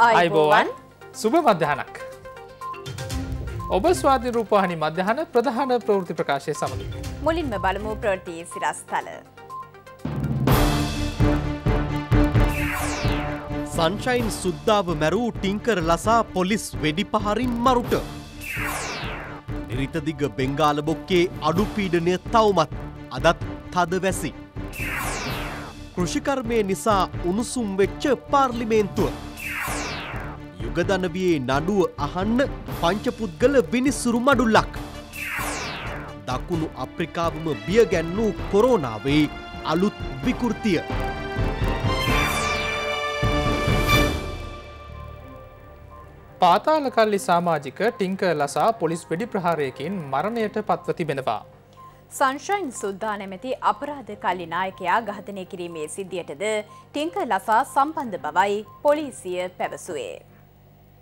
අයිබෝවන් සුභ මධ්‍යහනක්. ඔබ ස්වාධි රූපහනි මධ්‍යහන ප්‍රධාන ප්‍රවෘති ප්‍රකාශය සමඟින්. මුලින්ම බලමු ප්‍රෘතිය සිරස්ථල. සංශයින් සුද්දාව මැරූ ටිංකර ලසා පොලිස් වෙඩි පහරින් මරුට. නිරිතදිග බෙංගාල බොක්කේ අඩුපීඩනය තවමත් අදත් තද වැසි. කෘෂිකර්මය නිසා උණුසුම් වෙච්ච පාර්ලිමේන්තුව. උගදනවයේ නඩුව අහන්න පංචපුද්ගල විනිස්සුරු මඩුල්ලක්. දකුණු අප්‍රිකාවම බියගැන්නූ කොරෝනාවේ අලුත් විකෘතිය. පාතාල කල්ලි සාමාජික ටිංක ලසා පොලිස් වෙඩි ප්‍රහාරයකින් මරණයට පත්ව තිබෙනවා. සංශයින් සුද්දා නැමැති අපරාධ කල්ලි නායකයා ඝාතනය කිරීමේ සිද්ධියටද ටිංක ලසා සම්බන්ධ බවයි පොලිසිය පැවසුවේ.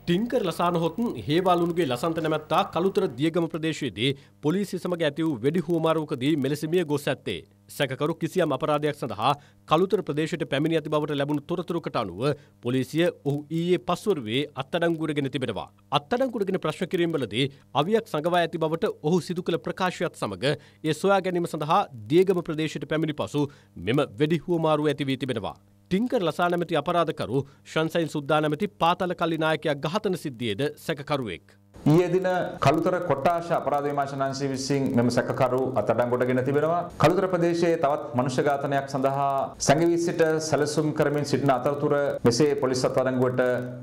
ටින්කර් ලසානහොත් හේවාලුන්ගේ ලසන්ත නැමැත්තා කළුතර දියගම ප්‍රදේශයේදී පොලිසි සමග ඇති වූ වෙඩි හුවමාරුවකදී මෙලෙසමිය ගොස් ඇත්තේ. සැකකරු කිසියම් අපරාධයක් සඳහා කළුතර ප්‍රදේශයට පැමිණ ඇති බවට ලැබුණු තොරතුරකට අනුව පොලිසිය ඔහු ඊයේ පස්වරුවේ අත්අඩංගුවරගෙන තිබෙනවා. අත්අඩංගුවරගෙන ප්‍රශ්න කිරීම්වලදී අවියක් සංගවා ඇති බවට ඔහු සිදු කළ ප්‍රකාශයත් සමග ඒ සොයා ගැනීම සඳහා දියගම ප්‍රදේශයට පැමිණි පසු මෙම වෙඩි හුවමාරුව ඇති වී තිබෙනවා. ටිංකර් ලසා නැමැති අපරාධකරු ශන්සයින් සුද්දා නැමැති පාතල කල්ලිනායකයක් ඝාතන සිද්ධියේද සැකකරුවෙක්. ඊයේ දින කළුතර කොට්ටාශ අපරාධ විමර්ශනාංශය විසින් මෙම සැකකරු අත්අඩංගුවටගෙන තිබෙනවා. කළුතර ප්‍රදේශයේ තවත් මනුෂ්‍ය ඝාතනයක් සඳහා සැඟවී සිට සැලසුම් කරමින් සිටින අතරතුර මෙසේ පොලිස් අත්අඩංගුවට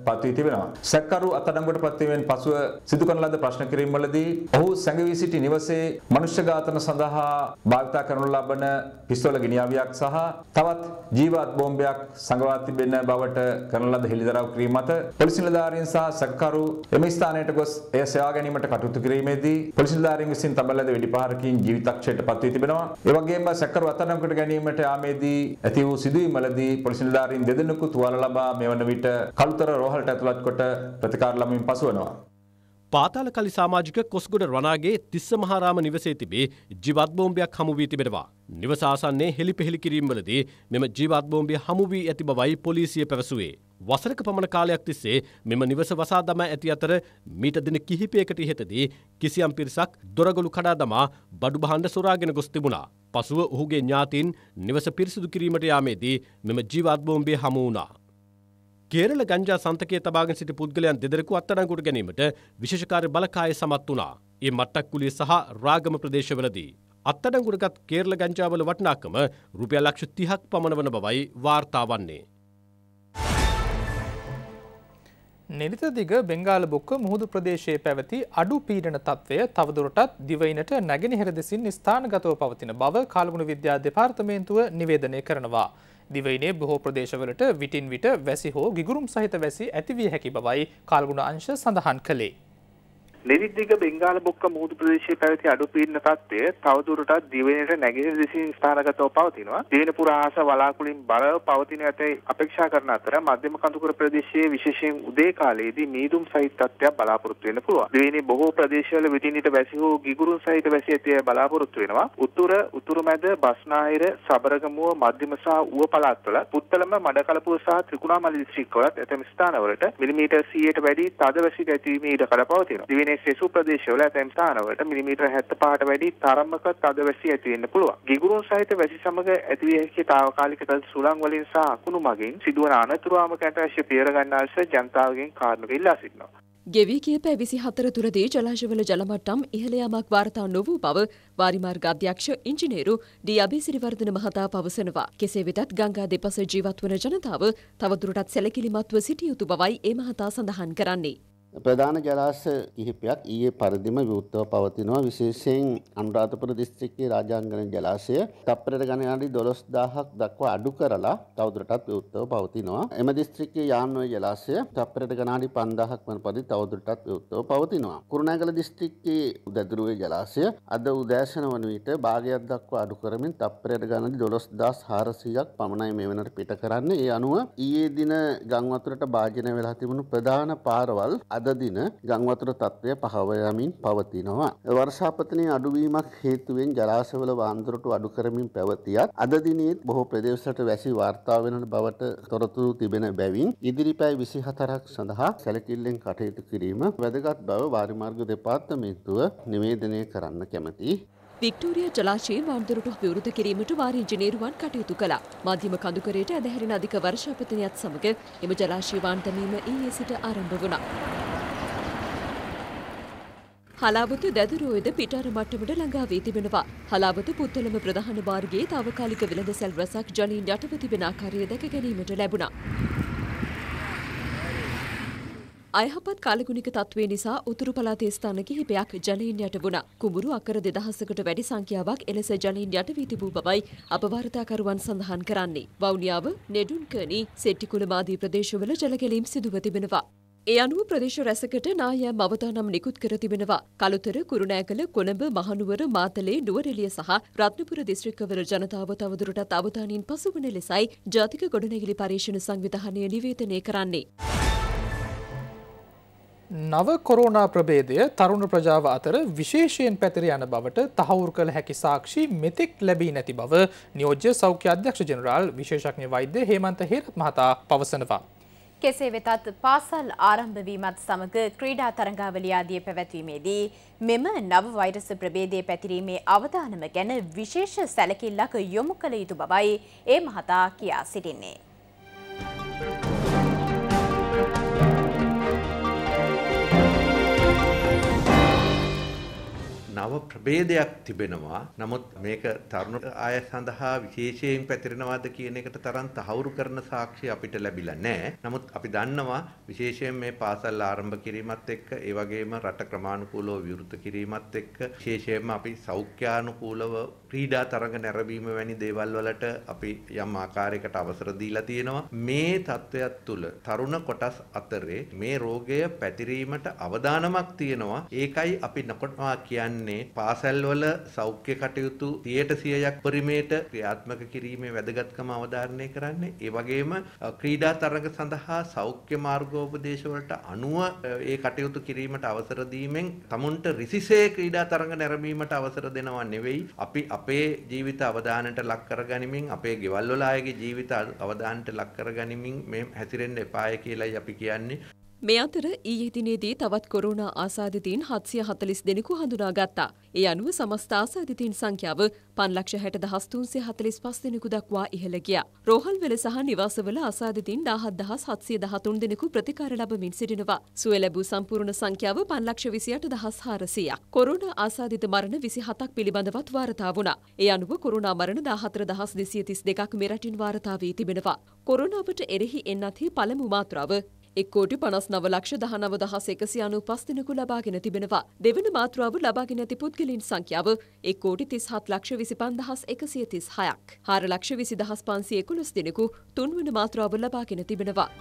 පත් වී තිබෙනවා. සැකකරු අත්අඩංගුවට පත් වීමෙන් පසුව සිදු කරන ලද ප්‍රශ්න කිරීම්වලදී ඔහු සැඟවී සිටි නිවසේ මනුෂ්‍ය ඝාතන සඳහා භාවිතා කරනු ලබන පිස්තෝල ගිනිඅවියක් සහ තවත් ජීවත් බෝම්බයක් සංගවා තිබෙන බවට කරන ලද හෙළිදරව් කිරීම මත පොලිස් නිලධාරීන් සහ සැකකරු එම ස්ථානයට ගොස් එය සෙවා ගැනීමට කටයුතු කිරීමේදී පොලිසිධාරීන් විසින් තමලද වෙඩිපහරකින් ජීවිතක්ෂයට පත් වී තිබෙනවා. ඒ වගේම සැකරු අත්අඩංගුවට ගැනීමට යාමේදී ඇති වූ සිදුවීමලදී පොලිසිධාරීන් දෙදෙනෙකු තුවාල ලබා මෙවන විට කලුතර රෝහලට ඇතුළත් කොට ප්‍රතිකාර ලබමින් පසුවනවා. පාතාල කලි සාමාජික කොස්ගොඩ රණාගේ තිස්ස මහාරාම නිවසේ තිබේ ජීවත් බෝම්බයක් හමු වී තිබෙනවා. නිවස ආසන්නයේ හෙලිපෙහෙලි කිරීම්වලදී මෙම ජීවත් බෝම්බය හමු වී ඇති බවයි පොලිසිය පැවසුවේ. වසරක පමණ කාලයක් තිස්සේ මෙම නිවස වසා දමා ඇති අතර මීට දින කිහිපයකට ඉහතදී කිසියම් පිරිසක් දොරගලු කඩා දමා බඩු භාණ්ඩ සොරාගෙන ගොස් තිබුණා. පසුව ඔහුගේ ඥාතීන් නිවස පිරිසිදු කිරීමට යාමේදී මෙම ජීවත් බෝම්බේ හමු වුණා. කේරළ ගංජා සන්තකයේ තබාගෙන සිටි පුද්ගලයන් දෙදෙනෙකු අත්අඩංගුවට ගැනීමට විශේෂ කාර්ය බළකාය සමත් වුණා. ඒ මට්ටක් කුලිය සහ රාගම ප්‍රදේශවලදී අත්අඩංගුවට ගත් කේරළ ගංජාවල වටිනාකම රුපියල් ලක්ෂ 30ක් පමණ වන බවයි වාර්තා වන්නේ. නිරිත දිග බෙංගාල බොක්ක මුහුදු ප්‍රදේශයේ පැවති අඩු පීඩන තත්ත්වය තවදුරටත් දිවයිනට නැගෙනහිර දෙසින් ස්ථානගතව පවතින බව කාලගුණ විද්‍යා දෙපාර්තමේන්තුව නිවේදනය කරනවා. දිවයිනේ බොහෝ ප්‍රදේශවලට විටින් විට වැසි හෝ ගිගුරුම් සහිත වැසි ඇතිවිය හැකි බවයි කාල්ගුණ අංශ සඳහන් කළේ. නෙදිද්දිග බෙංගාල බොක්ක මුහුදු ප්‍රදේශයේ පැවති අඩු පීඩන තත්ත්වය තවදුරටත් දිවෙනට නැගෙන දිසින් ස්ථානගතව පවතිනවා. දිවෙන පුරාස වලාකුලින් බලව පවතින ඇතැයි අපේක්ෂා කරන අතර මධ්‍යම කඳුකර ප්‍රදේශයේ විශේෂයෙන් උදේ කාලයේදී මීදුම් සහිත තත්ත්වයක් බලාපොරොත්තු වෙන්න පුළුවන්. දිවෙනේ බොහෝ ප්‍රදේශවල විටින්ට වැසි හෝ ගිගුරුන් සහිත වැසි ඇතිය බලාපොරොත්තු වෙනවා. උතුර, උතුරුමැද, බස්නාහිර, සබරගමුව, මධ්‍යම සහ ඌව පළාත්වල පුත්තලම, මඩකලපුව සහ ත්‍රිකුණාමලි දිස්ත්‍රික්කවලත් ඇතැම් ස්ථානවලට මිලිමීටර් 100ට වැඩි තද වැසි ඇතිවීමේ ඉඩ කඩ පවතිනවා. දිවෙනේ මේ සෙසු ප්‍රදේශවල ඇතැම් ස්ථානවලට මිලිමීටර 75ට වැඩි තරමක තද වැසි ඇති වෙන්න පුළුවන්. ගිගුරුන් සහිත වැසි සමග ඇතිවිය හැකි తాවකාලික තද සුළං වලින් සහ අකුණු මගින් සිදුවන අනතුරුාම කැටවැසිය පියවර ගන්නා ලෙස ජනතාවගෙන් කාරණක ඉල්ලා සිටිනවා. ගෙවී කිය පැ විසි හතර තුරදී ජලාශවල ජලමට්ටම් ඉහළයාමක් වාර්තා නොවූ බව වාරිමාර්ග අධ්‍යක්ෂ ඉංජිනේරු ඩී අබේසිරිවර්ධන මහතා පවසනවා. කෙසේ වෙතත් ගංගා දෙපස ජීවත්වන ජනතාව තවදුරටත් සැලකිලිමත්ව සිටියයුතු බවයි ඒ මහතා සඳහන් කරන්නේ. ප්‍රධාන ජලාශ කිහිපයක් ඊයේ පරිදිම විවෘතව පවතිනවා විශේෂයෙන් අනුරාධපුර දිස්ත්‍රික්කයේ රාජාංගන ජලාශය තප්පරයට ගණන අඩි 12000ක් දක්වා අඩු කරලා තවදුරටත් විවෘතව පවතිනවා. එම දිස්ත්‍රික්කයේ යාන්නුවේ ජලාශය තප්පරයට ගණන අඩි 5000ක් වන පරිදි තවදුරටත් විවෘතව පවතිනවා. කුරුණෑගල දිස්ත්‍රික්කයේ උදැදුරුවේ ජලාශය අද උදෑසන වන විට භාගයක් දක්වා අඩු කරමින් තප්පරයට ගණන අඩි 12400ක් පමණයි මේ වෙනකොට පිට කරන්නේ. ඒ අනුව ඊයේ දින ගම් වතුරට භාජනය වෙලා තිබුණු ප්‍රධාන පාරවල් අද දින ගංවතුර තත්ත්වය පහව යමින් පවතිනවා. වර්ෂාපතනයේ අඩුවීමක් හේතුවෙන් ජලාශවල වාන්දරට අඩු කරමින් පැවතියත් අද දිනේත් බොහෝ ප්‍රදේශවලට වැසි වාර්තා වෙන බවට තොරතුරු තිබෙන බැවින් ඉදිරි පැය 24ක් සඳහා සැලකිල්ලෙන් කටයුතු කිරීම වැදගත් බව වාරි මාර්ග දෙපාර්තමේන්තුව නිවේදනය කරන්න කැමැතියි. වික්ටෝරිය ජලාශයේ වාන්දරට විවෘත කිරීමට වාරි ඉංජිනේරුවන් කටයුතු කළා. මාධ්‍යම කඳුකරයට ඇදහැරෙන අධික වර්ෂාපතනයත් සමග එම ජලාශය වාන්තමීම ඊයේ සිට ආරම්භ වුණා. හලාවත දැදුරුවද පිටාර මට්ටමට ළඟා වී තිබෙනවා. හලාවත පුත්තලම ප්‍රධාන මාර්ගයේ තාවකාලික වෙළඳසැල් රැසක් ජලීන් යටව තිබෙන ආකාරය දැක ගැනීමට ලැබුණා. අයහපත් කාලගුණික තත්වේ නිසා උතුරු පළාතේ ස්ථාන කිහිපයක් ජලයෙන් යට වුණා. කුඹුරු අකර 2000කට වැඩි සංඛ්‍යාවක් එලෙස ජලයෙන් යට වී තිබූ බවයි අපවාර්තාකරුවන් සඳහන් කරන්නේ. වවුනියාව, නෙඩුන්කනි, සෙට්ටිකුලම ආදී ප්‍රදේශවල ජල ගැලීම් සිදුව තිබෙනවා. ඒ අනුව ප්‍රදේශ රැසකට නායෑම් අවතානම් නිකුත් කර තිබෙනවා. කළුතර කුරුණෑගල කොළඹ මහනුවර මාතලේ නුවරෙලිය සහ රත්නපුර දිස්ත්‍රික්කවල ජනතාව තවදුරටත් අවධානයෙන් පසුවන ලෙසයි ජාතික ගොඩනැගිලි පරීක්ෂණ සංවිධානය නිවේදනය කරන්නේ. නව කොරෝනා ප්‍රබේදය තරුණ ප්‍රජාව අතර විශේෂයෙන් පැතිර යන බවට තහවුරු කළ හැකි සාක්ෂි මෙතෙක් ලැබී නැති බව නියෝජ්‍ය සෞඛ්‍ය අධ්‍යක්ෂ ජනරාල් විශේෂඥ වෛද්‍ය හේමන්ත හේරත් මහතා පවසනවා. කෙසේ වෙතත් පාසල් ආරම්භ වීමත් සමග ක්‍රීඩා තරඟාවලිය ආදී පැවැත්වීමේදී මෙම නව වෛරස ප්‍රභේදය පැතිරීමේ අවධානම ගැන විශේෂ සැලකිල්ලක් යොමු කළ යුතු බවයි ඒ මහතා කියා සිටින්නේ. නව ප්‍රභේදයක් තිබෙනවා. නමුත් මේක තරුණ අය සඳහා විශේෂයෙන් පැතිරෙනවාද කියන එකට තරම් තහවුරු කරන සාක්ෂි අපිට ලැබිලා නැහැ. නමුත් අපි දන්නවා විශේෂයෙන් මේ පාසල් ආරම්භ කිරීමත් එක්ක ඒ වගේම රට ක්‍රමානුකූලව විවෘත කිරීමත් එක්ක විශේෂයෙන්ම අපි සෞඛ්‍යානුකූලව ක්‍රීඩා තරඟ නැරඹීම වැනි දේවල් වලට අපි යම් ආකාරයකට අවසර දීලා තියෙනවා. මේ தත්වයක් තුළ තරුණ කොටස් අතරේ මේ රෝගය පැතිරීමට අවදානමක් තියෙනවා. ඒකයි අපි නොකොටවා කියන්නේ තියෙන්නේ පාසැල්වල සෞඛ්‍ය කටයුතු 100%ක් පරිමේට ක්‍රියාත්මක කිරීමේ වැදගත්කම අවධාරණය කරන්නේ. ඒ වගේම ක්‍රීඩා තරඟ සඳහා සෞඛ්‍ය මාර්ගෝපදේශ වලට අනුව ඒ කටයුතු කිරීමට අවසර දීමෙන් තමුන්ට රිසිසේ ක්‍රීඩා තරඟ නැරඹීමට අවසර දෙනවා නෙවෙයි අපි අපේ ජීවිත අවධානයට ලක් කරගනිමින් අපේ ගෙවල් වල අයගේ ජීවිත අවධානයට ලක් කරගනිමින් මේ හැසිරෙන්න එපාය කියලායි අපි කියන්නේ. මේ අතර ඊයේ දිනේදී තවත් කොරෝනා ආසාදිතයින් 740 දෙනෙකු හඳුනාගත්තා. ඒ අනුව සමස්ත ආසාදිතයින් සංඛ්‍යාව 560345 දෙනෙකු දක්වා ඉහළ ගියා. රෝහල්වල සහ නිවාසවල ආසාදිතයින් 17713 දෙනෙකු ප්‍රතිකාර ලබමින් සිටිනවා. සුව ලැබූ සම්පූර්ණ සංඛ්‍යාව 528400ක්. කොරෝනා ආසාදිත මරණ 27ක් පිළිබඳවත් වාර්තා වුණා. ඒ අනුව කොරෝනා මරණ 14232ක් මෙරටින් වාර්තා වී තිබෙනවා. කොරෝනාවට එරෙහි එන්නත්හි පළමු මාත්‍රාව එක්කෝටි පනස් නව ලක්ෂ දහනව දහස එකසි අනු පස්තිනකු ලබාගෙන තිබෙනවා. දෙවන මාත්‍රාව ලබාගෙන ඇති පුද්ගලින් සංඛ්‍යාව එක්කෝටි තිස් හත් ලක්ෂ විසි පන්දහස් එකසිය තිස් හයක්. හාර ලක්ෂ විසි දහස් පන්සිය එකුළුස් දෙනෙකු තුන්වන මාත්‍රාව ලබාගෙන තිබෙනවා.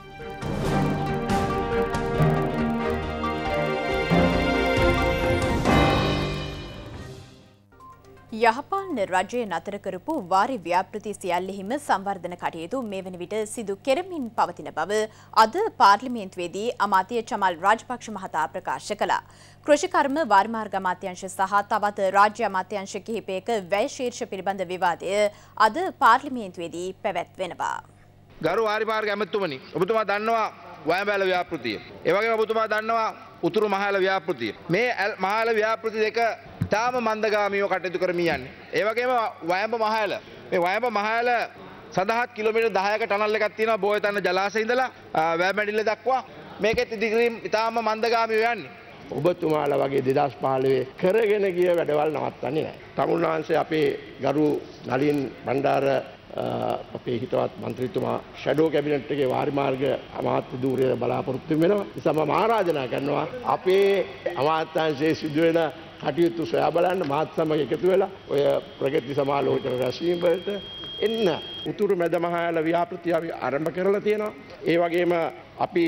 යහපාලන රජය නතර කරපු වාරි ව්‍යාපෘති සියල්ලෙහිම සංවර්ධන කටයුතු මේ වන විට සිදු කෙරමින් පවතින බව අද පාර්ලිමේන්තුවේදී අමාත්‍ය චමල් රාජපක්ෂ මහතා ප්‍රකාශ කළා. කෘෂිකර්ම වාරිමාර්ග අමාත්‍යංශ සහ තවත් රාජ්‍ය අමාත්‍යංශ කිහිපයක වැය ශීර්ෂ පිළිබඳ විවාදය අද පාර්ලිමේන්තුවේදී පැවැත්වෙනවා. ගරු වාරිමාර්ග ඇමතුමනි ඔබතුමා දන්නවා වයඹැල ව්‍යාපෘතිය. ඒ වගේම ඔබතුමා දන්නවා උතුරු මහල ව්‍යාපෘතිය. මේ මහල ව්‍යාපෘති දෙක ඉතාම මන්දගාමීව කටයුතු කරමින් යන්නේ. ඒ වගේම වයඹ මහයල. මේ වයඹ මහයල සදහත් කිලෝමීටර් 10ක ටනල් එකක් තියෙනවා බෝයතන ජලාශය ඉඳලා වැවැඩිල්ල දක්වා. මේකෙත් ඉදිරිම් ඉතාම මන්දගාමීව යන්නේ. ඔබතුමාලා වගේ දෙදස් පාලවේ කරගෙන ගිය වැඩවල් නවත්තන්නේ නෑ. තමුන්වහන්සේ අපේ ගරු නලින් බණ්ඩාර අපේ හිතවත් මන්ත්‍රීතුමා ෂැඩෝ කැබිනට් එකේ වාරිමාර්ග අමාත්‍ය ධූරයට බලාපොරොත්තු වෙනවා. ඒ සම මහරාජනා කරනවා අපේ අමාත්‍යංශයේ සිදුවෙන කටයුතු සොයා බලන්න මාත් සමග එකතු වෙලා ඔය ප්‍රගති සමාලෝචන රැස්වීම් වලට එන්න උතුරු මැද මහායාල ව්‍යාපෘතිය අපි ආරම්භ කරලා තියෙනවා. ඒ වගේම අපි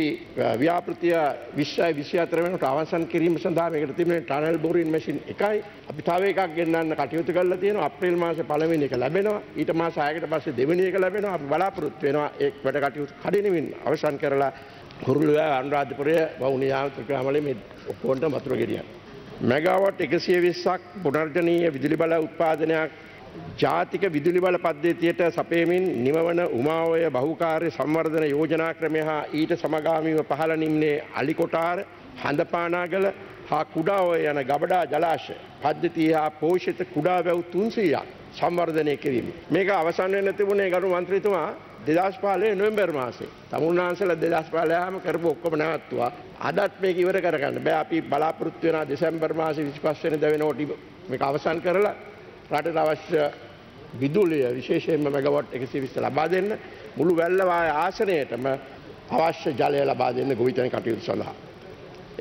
ව්‍යාපෘතිය 20යි 24 වෙනකොට අවසන් කිරීම සඳහා මේකට තිබෙන ටනල් බොරින් මැෂින් එකයි අපි තව එකක් ගෙන්නන්න කටයුතු කරලා තියෙනවා. අප්‍රේල් මාසේ පළවෙනි එක ලැබෙනවා. ඊට මාස 6කට පස්සේ දෙවෙනි එක ලැබෙනවා. අපි බලාපොරොත්තු වෙනවා ඒ වැඩ කටයුතු කඩිනමින් අවසන් කරලා කුරුළුගෑ අනුරාධපුරය වවුනියාව ත්‍රිකෝණමලයේ මේ ඔක්කොන්ට වතුර ගෙනියන්න. මැගාවට් එකසිය විස්සක් පුනර්ජනීය විදුලි බල උත්පාදනයක් ජාතික විදුලි බල පද්ධතියට සපයමින් නිමවන උමාවය බහුකාර්ය සංවර්ධන යෝජනා ක්‍රමය හා ඊට සමගාමීව පහළ නිම්නේ අලිකොටාර හඳපානාගල හා කුඩාඔය යන ගබඩා ජලාශ පද්ධතිය හා පෝෂිත කුඩා වැැව් තුන්සීයක් සංවර්ධනය කිරීම. මේක අවසන් වෙන තිබුණේ ගරු මන්ත්‍රීතුමා දෙදස් පාලේ නොවම්බර් මාසේ තමුන්නාන්සල දෙදස් පාලයාම කරපු ඔක්කොම නැවත්තුවා අදත් මේ ඉවර කරගන්න බෑ අපි බලාපොරොත්තු වෙන දෙසැම්බර් මාසේ 25 වෙනිදා වෙනකොට මේක අවසන් කරලා රටට අවශ්‍ය විදුලිය විශේෂයෙන්ම මෙගාවට් 120 ලබා දෙන්න මුළු වැල්ලවාය ආසනයටම අවශ්‍ය ජලය ලබා දෙන්න ගොවිතැන කටයුතු සඳහා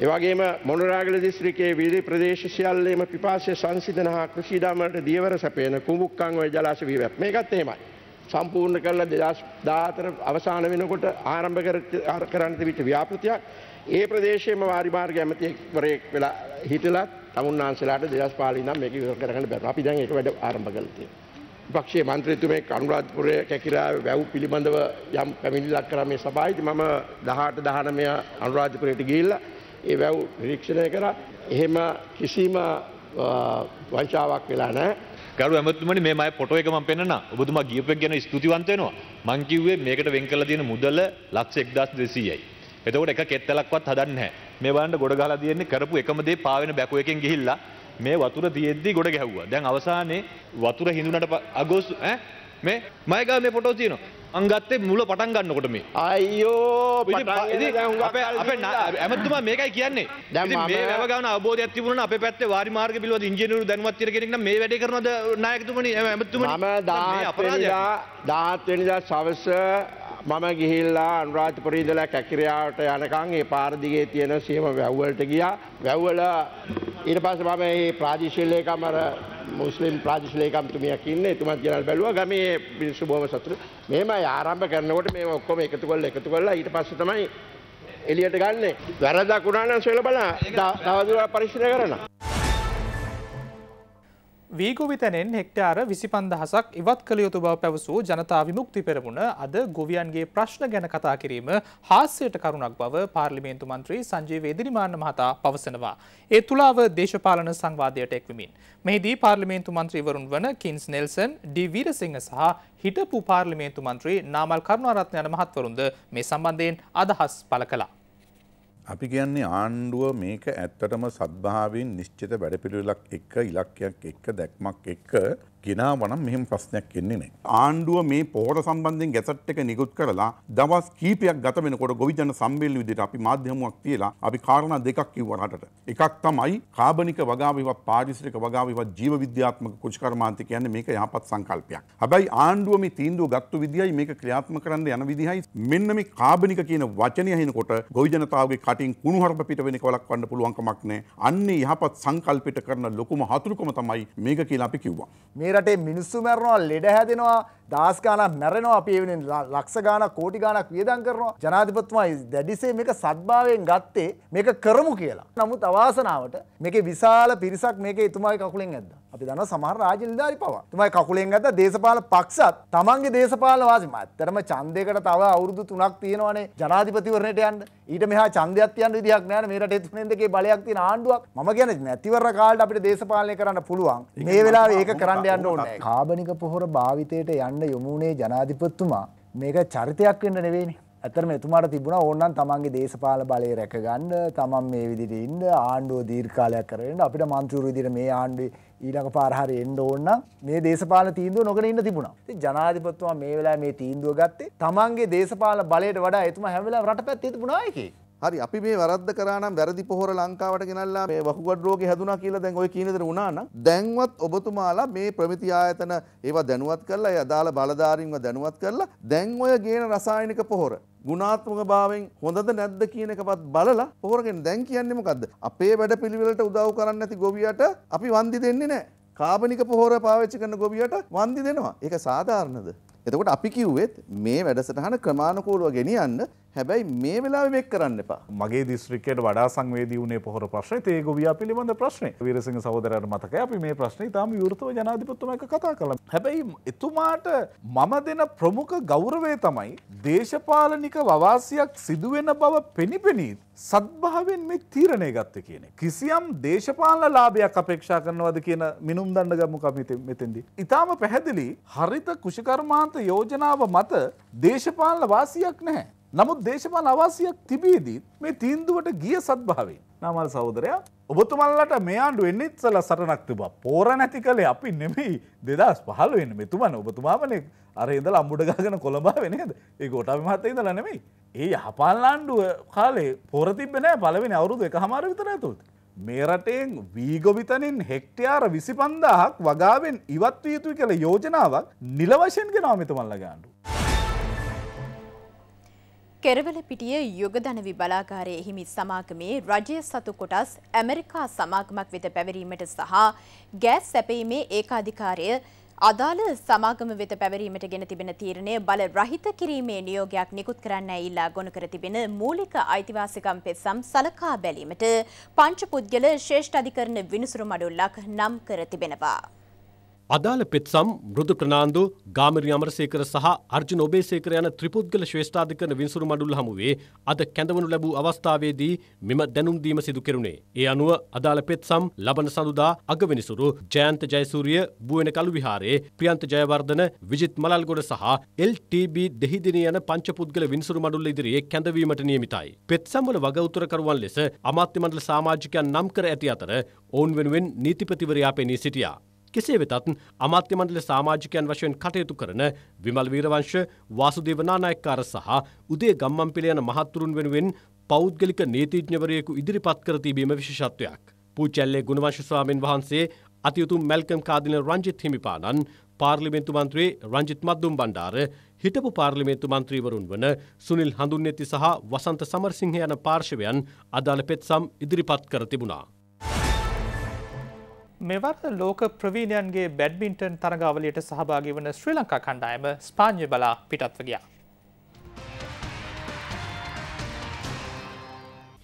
ඒ වගේම මොනරාගල දිස්ත්‍රික්කයේ විවිධ ප්‍රදේශ සියල්ලේම පිපාසය සංසිඳන හා කෘෂි දාමවලට දියවර සැපයන කුඹුක්කංගොය ජලාශ විහිවැප් මේකත් එහෙමයි සම්පූර්ණ කරලා 2014 අවසාන වෙනකොට ආරම්භ කරන්න තිබිච්ච ව්‍යාපෘතියක් ඒ ප්‍රදේශයේම වාරිමාර්ග ඇමතිවරයෙක් වෙලා හිටලා තමුන්නාන්සලාට 2015 ඉඳන් මේක ඉවර කරගන්න බැරුව. අපි දැන් ඒක වැඩ ආරම්භ කරලා තියෙනවා. විපක්ෂයේ මන්ත්‍රීතුමේ කනුරාධපුරයේ කැකිරාවේ වැව් පිළිබඳව යම් පැමිණිල්ලක් කරා මේ සභාවේදී මම 18 19 අනුරාධපුරයට ගිහිල්ලා ඒ වැව් නිරීක්ෂණය කරා. එහෙම කිසිම වංචාවක් වෙලා නැහැ. ගරු ඇමතුමනි මේ මම ෆොටෝ එක මම පෙන්නනවා. ඔබතුමා ගියපු එක ගැන ස්තුතිවන්ත වෙනවා. මං කිව්වේ මේකට වෙන් කරලා තියෙන මුදල ලක්ෂ 1200යි. එතකොට එක කෙත්තලක්වත් හදන්නේ නැහැ. මේ බලන්න ගොඩ ගහලා තියෙන්නේ කරපු එකම දේ පාවෙන බැකෝ එකෙන් ගිහිල්ලා මේ වතුර තියෙද්දි ගොඩ ගැහුවා. දැන් අවසානයේ වතුර හිඳුනට අගෝස්තු ඈ මේ මයගා මේ පොටෝ තියන අංගත්තේ මුල පටන් ගන්නකොට මේ අයියෝ ඇමතුමා මේකයි කියන්නේ මේ වැවගන අබෝධ ඇතිබුණ අප පැත් වාරි මාර්ග පිලව ඉංජනරු දැන්වත් කියෙන මේ වැඩ කරන නායකතුමන ඇමතුම ම දාත්වෙනිදා සවස මම ගිහිල්ලා අනුරාධපුරේ ඉඳලා කැකිරියාවට යනකම් ඒ පාර දිගේ තියෙන සියම වැව්වලට ගියා. වැව්වල ඊට පස්සේ මම මේ ප්‍රාදේශීය ලේකම් අර මුස්ලිම් ප්‍රාදේශීය ලේකම්තුමියක් ඉන්නේ. එතුමාත් ගෙනල් බැලුවා ගමේ මිනිස්සු බොහොම සතුටු. මේමයි ආරම්භ කරනකොට මේ ඔක්කොම එකතු කරලා එකතු කරලා ඊට පස්සේ තමයි එලියට ගන්න. වැරදක් වුණා නම් සොයලා බලන්න. තවදුරටත් පරීක්ෂණය කරනවා. වීගුවිතැනෙන් හෙක්ටාර විසි පන්දහසක් ඉවත් කළ යුතු බව පැවසූ ජනතා විමුක්ති පෙරමුණ අද ගොවියන්ගේ ප්‍රශ්න ගැන කතා කිරීම හාස්‍යයට කරුණක් බව පාර්ලිමේන්තු මන්ත්‍රී සංජීව ඉදිරිමාන්න මහතා පවසනවා. ඒ තුලාව දේශපාලන සංවාදයට එක්වමින්. මෙහිදී පාර්ලිමේන්තු මන්ත්‍රීවරුන් වන කින්ස් නෙල්සන් ඩි වීරසිංහ සහ හිටපු පාර්ලිමේන්තු මන්ත්‍රී නාමල් කරුණාරත්නයන මහත්වරුන්ද මේ සම්බන්ධයෙන් අදහස් පළ කලා. අපි කියන්නේ ආණ්ඩුව මේක ඇත්තටම සද්භාවයෙන් නිශ්චිත වැඩපිළිවෙලක් එක්ක ඉලක්කයක් එක්ක දැක්මක් එක්ක ගෙනාවනම් මෙහෙම ප්‍රශ්නයක් එන්නේ නෑ. ආණ්ඩුව මේ පොහොර සම්බන්ධයෙන් ගැසට් එක නිකුත් කරලා දවස් කීපයක් ගත වෙනකොට ගොවිජන සම්මේලන විදිහට අපි මාධ්‍යමුවක් තියලා අපි කාරණා දෙකක් කිව්වා රටට. එකක් තමයි කාබනික වගාව ඉවත් පාරිසරික වගාව ඉවත් ජීව විද්‍යාත්මක කුෂ්කර්මාන්ති කියන්නේ මේක යහපත් සංකල්පයක්. හැබැයි ආණ්ඩුව මේ තීන්දුව ගත්තු විදියයි මේක ක්‍රියාත්මක කරන්න යන විදිහයි මෙන්න මේ කාබනික කියන වචනය හිනකොට ගොවිජනතාවගේ කටින් කුණුහරුප පිට වෙන එක වළක්වන්න පුළුවන් කමක් නැහැ. අන්නේ යහපත් සංකල්පිත කරන ලොකුම හතුරුකම තමයි මේක කියලා අපි කිව්වා. මේ රටේ මිනිස්සු මැරනවා ලෙඩ හැදෙනවා දහස් ගාණක් මැරෙනවා අපි ඒ වෙනුවෙන් ලක්ෂ ගාණක් කෝටි ගාණක් වියදම් කරනවා ජනාධිපතිතුමා දැඩිසේ මේක සද්භාවයෙන් ගත්තේ මේක කරමු කියලා. නමුත් අවාසනාවට මේකේ විශාල පිරිසක් මේකේ එතුමාගේ කකුලෙන් ඇද්දා. අපි දන සමහර රාජ නිධාරි පවා තුමයි කකුලෙන් ගත දේශපාල පක්ෂත් තමන්ගේ දේශපාල වාසිම ඇත්තරම චන්දයකට තව අවුරුදු තුනක් තියෙනවනේ ජනාධිපතිවරණයට යන්න ඊට මෙහා චන්දයක් යන්න විදිහක් නෑ මේ රටේ තුනෙන් දෙකේ බලයක් තියෙන ආණ්ඩුවක් මම කියන්නේ නැතිවර කාලේ අපිට දේශපාලනය කරන්න පුළුවන් මේ වෙලාවේ ඒක කරන්න යන්න ඕනේ කාබනික පොහොර භාවිතයට යන්න යොමු වුණේ ජනාධිපතිතුමා මේක චරිතයක් වෙන්න නෙවෙයිනේ ඇතරම එතුමාට තිබුණා ඕන්නන් තමන්ගේ දේශපාල බලය රැකගන්න තමන් මේ විදිට ඉන්න ආණ්ඩුව දීර්කාලයක් කරන්න අපිට මන්ත්‍රූර විදිර මේ ආණ්ඩු ඊලක පාරහරි එන්ඩ ඕන්න මේ දේශපාල තීන්දුව නොකට ඉන්න තිබුණා ජනාධිපත්තුවා මේ වෙලා මේ තීන්දුව ගත්තේ තමන්ගේ දේශපාල බලයට වඩා එතුම හැවෙලා රට පැත් තිබුණනායකි හරි අපි මේ වරද්ද කරානම් වැරදි පොහොර ලංකාවට ගෙනල්ලා මේ වකුගඩ රෝගේ හැදුනා කියලා දැන් ওই කියන දේ වුණා නම් දැන්වත් ඔබතුමාලා මේ ප්‍රමිති ආයතන ඒවා දැනුවත් කරලා ඒ අදාළ බලධාරීන්ව දැනුවත් කරලා දැන් ඔය ගේන රසායනික පොහොර ගුණාත්මක භාවයෙන් හොඳද නැද්ද කියන එකවත් බලලා පොහොර ගෙන දැන් කියන්නේ මොකද්ද අපේ වැඩපිළිවෙලට උදව් කරන්නේ නැති ගොවියට අපි වන්දි දෙන්නේ නැහැ කාබනික පොහොර පාවිච්චි කරන ගොවියට වන්දි දෙනවා ඒක සාධාරණද එතකොට අපි කිව්වෙත් මේ වැඩසටහන ක්‍රමාණකූලුව ගෙනියන්න හැබැයි මේ වෙලා වෙක් කරන්න එපා මගේ දිස්ත්‍රික්කයට වඩා සංවේදී වුණේ පොහොර ප්‍රශ්න ඒ ගොවියා පිළිබඳ ප්‍රශ්නය විරසිංහ සහෝදරයට මතක අපි මේ ප්‍රශ්නය තාම විවෘතව ජනාධිපතුම එක කතා කළා හැබැයි එතුමාට මම දෙන ප්‍රමුඛ ගෞරවය තමයි දේශපාලනික වවාසියක් සිදුවෙන බව පෙනිපෙනී සත්භාවෙන් මේ තීරණය ගත්ත කියන කිසියම් දේශපාලන ලාභයක් අපේක්ෂා කරනවද කියන මිනුම් දණ්ඩ ගමු කමිත මෙතෙන්දී ඊටාම පැහැදිලි හරිත කුෂකර්මාන්ත සමත යෝජනාව මත දේශපාලන වාසියක් නැහැ. නමුත් දේශපාලන අවාසියක් තිබේදීත් මේ තීන්දුවට ගිය සත්භාවයෙන්. නමල් සහෝදරයා ඔබතුමල්ලට මේ ආණ්ඩු වෙන්න ඉස්සලා සටනක් තිබා. පෝර නැති කලේ අපි නෙමෙයි 2015 වෙන්නේ. මෙතුමන් ඔබතුමාමනේ අර ඉඳලා අම්බුඩ ගහගෙන කොළඹාවේ නේද? ඒක ඔටාවි මහත්තයා ඉඳලා නෙමෙයි. ඒ යහපාලන ආණ්ඩුව කාලේ පෝර තිබ්බේ නැහැ. පළවෙනි අවුරුදු එකහමාර විතර ඇතුළත. මේ රටයෙන් වීගොවිතනින් හෙක්ටයාර විසි පන්දාහක් වගාවෙන් ඉවත්ව යුතුයි කළ යෝජනාවක් නිලවශයෙන් ගෙනාමිතමල්ල ගාණ්ඩු. කෙරවල පිටිය යුගදනවි බලාකාරය එහිමි සමාගමේ රජය සතු කොටස් ඇමරිකා සමාගමක් වෙත පැවරීමට සහ ගෑස් සැපීමේ ඒකාධිකාරය අදාළ සමාගම වෙත පැවරීමට ගෙන තිබෙන තීරණය බල රහිත කිරීමේ නියෝගයක් නිකුත් කරන්න ඇඉල්ලා ගොුණු කර තිබෙන මූලික අයිතිවාසිකම් පෙත්සම් සලකා බැලීමට පංච පුද්ගල ශේෂ්ඨ අධිකරණ විනිසුරු මඩුල්ලක් නම් කර තිබෙනවා. අදාළ පෙත්සම් බෘදු ප්‍රනාාන්දු ගාමරි අමරසේකර සහ අර්ජන ඔබේසේකර යන ත්‍රිපුද්ගල ශ්‍රේෂ්ඨාධිකරන විසුරු මඩුල් හමුවේ අද කැඳවනු ලැබූ අවස්ථාවේදී මෙම දැනුම්දීම සිදු කෙරුණේ. ඒ අනුව අදාළ පෙත්සම් ලබන සඳුදා අගවිනිසුරු ජයන්ත ජයසූරිය බුවන කළු විහාරයේ ප්‍රියන්ත ජයවර්ධන විජිත් මලල්ගොඩ සහ LTB දෙහිදින යන පංචපුද්ගල විනිසුරු මඩුල්ල ඉදිරියේ කැඳවීමට නියමිතයි. පෙත්සම්වල වගඋතුරකරුවන් ලෙස අමාත්‍ය මණ්ඩල සාමාජිකයන් නම් කර ඇති අතර ඔවුන් වෙනුවෙන් නීතිපතිවරයා පෙනී සිටියා. කෙසේ වෙතත් අමාත්‍ය මණ්ඩල සමාජිකයන් වශයෙන් කටයුතු කරන විමල් වීරවංශ වාසුදේව නානායක්කාර සහ උදේ ගම්මන්පිල යන මහත්තුරුන් වෙනුවෙන් පෞද්ගලික නීතිඥවරයෙකු ඉදිරිපත් කර තිබීම විශේෂත්වයක්. පූචැල්ලේ ගුණවංශ ස්වාමින් වහන්සේ අතියුතුම් මැල්කම් කාදින රංජිත් හිමිපාණන් පාර්ලිමේන්තු මන්ත්‍රී රංජිත් මද්දුම් බණ්ඩාර හිටපු පාර්ලිමේන්තු මන්ත්‍රීවරුන් වන සුනිල් හඳුන්නේති සහ වසන්ත සමරසිංහ යන පාර්ශවයන් අදාළ පෙත්සම් ඉදිරිපත් කර තිබුණා. මෙවර ලෝක ප්‍රවීණයන්ගේ බැඩ්මින්ටන් තරගාවලියට සහභාගි වන ශ්‍රී ලංකා කණ්ඩායම ස්පාඥ බලා පිටත්ව ගියා.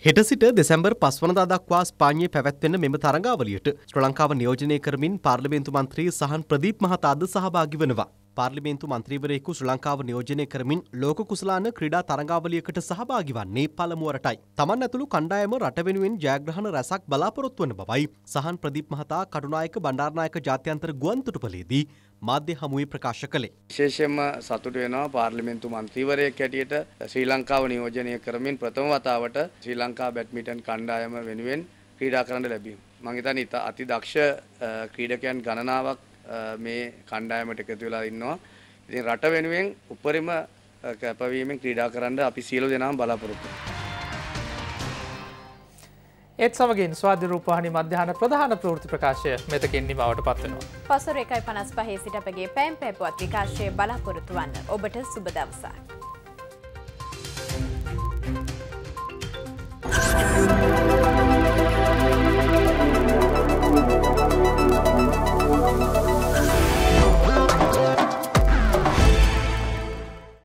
හෙට සිට දෙසැම්බර් පස්වනදා දක්වා ස්පාඥයේ පැවැත්වෙන මෙම තරගාවලියට ශ්‍රී ලංකාව නියෝජනය කරමින් පාර්ලිමේන්තු මන්ත්‍රී සහන් ප්‍රදීප් මහතාද සහභාගි වනවා. පාර්ලිමේන්තු මන්ත්‍රීවරයෙකු ශ්‍ර ලංකාව නියෝජනය කරමින් ලෝක කුසලාන ක්‍රඩා තරගාවලියකට සහභාගි වන්නේ පළමුුවරටයි. තමන් ඇතුළු කණ්ඩායම රට වෙනුවෙන් ජයග්‍රහණ රැසක් බලාපොරොත්වන බවයි සහන් ප්‍රදිප් මහතා කටුනායක බණ්ඩාර්නායක ජාත්‍යන්තර ගුවන්තුටුපලේදී මාධ්‍ය හමුවේ ප්‍රකාශ කළේ. විශේෂයෙන්ම සතුට වෙනවා පාර්ලිමේන්තු මන්ත්‍රීවරයෙක් ඇටියට ශ්‍රී ලංකාව නියෝජනය කරමින් ප්‍රථම වතාවට ශ්‍රී ලංකා බැඩ්මිටන් කණ්ඩායම වෙනුවෙන් ක්‍රීඩා කරන්න ලැබීම. මං හිතන්නේ අති දක්ෂ ක්‍රීඩකයන් ගණනාවක් මේ කණ්ඩායමට එකතු වෙලා ඉන්නවා. ඉතින් රට වෙනුවෙන් උපරිම කැපවීමෙන් ක්‍රීඩා කරන්න අපි සියලු දෙනාම බලාපොරොත්තු ඒත් සමගින් ස්වාධරූපහනි මධ්‍යාන ප්‍රධාන ප්‍රෘති ප්‍රකාශය මෙතකින් නිමවට පත්වනවා. පසුර එකයි පනස් පහේ සිට අපගේ පැම් පැපුවත් විකාශය බලාපොරොතුවන්න ඔබට සුබදවසා.